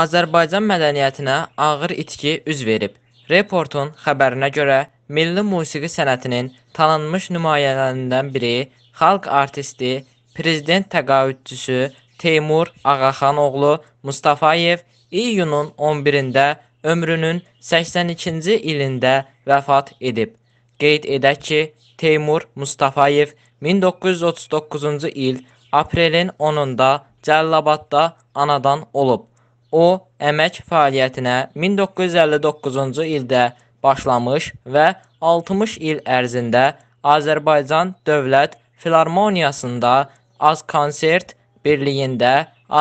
Azərbaycan mədəniyyətinə ağır itki üz verib. Reportun xəbərinə görə milli musiqi sənətinin tanınmış nümayəndələrindən biri, xalq artisti, prezident təqaüdçüsü Teymur Ağaxanoğlu Mustafayev iyunun 11-də ömrünün 82-ci ilində vəfat edib. Qeyd edək ki, Teymur Mustafayev 1939-cu il aprelin 10-da Cəlilabadda anadan olub. O əmək fəaliyyətinə 1959-cu ildə başlamış və 60 il ərzində Azərbaycan Dövlət Filarmoniyasında Azkonsert Birliyində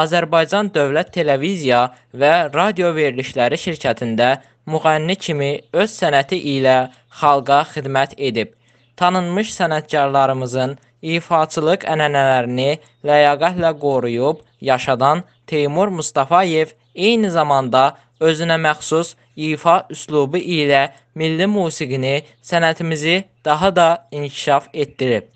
Azərbaycan Dövlət Televiziya və Radio Verilişləri şirkətində müğənni kimi öz sənəti ilə xalqa xidmət edib. Tanınmış sənətkarlarımızın ifaçılıq ənənələrini ləyaqətlə qoruyub yaşadan Teymur Mustafayev eyni zamanda özünə məxsus ifa üslubu ilə milli musiqini, sənətimizi daha da inkişaf etdirib.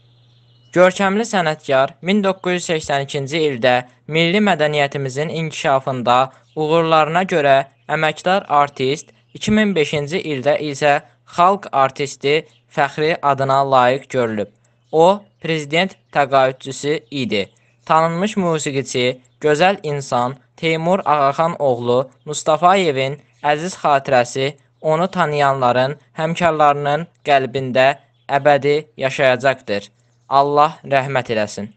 Görkəmli sənətkar 1982-ci ildə milli mədəniyyətimizin inkişafında uğurlarına görə əməkdar artist, 2005-ci ildə isə xalq artisti fəxri adına layiq görülüb. O, prezident təqaüdçüsü idi. Tanınmış musiqiçi, gözəl insan, Teymur Ağaxan oğlu Mustafayevin əziz xatirəsi onu tanıyanların, həmkarlarının qəlbində əbədi yaşayacaqdır. Allah rəhmət eləsin.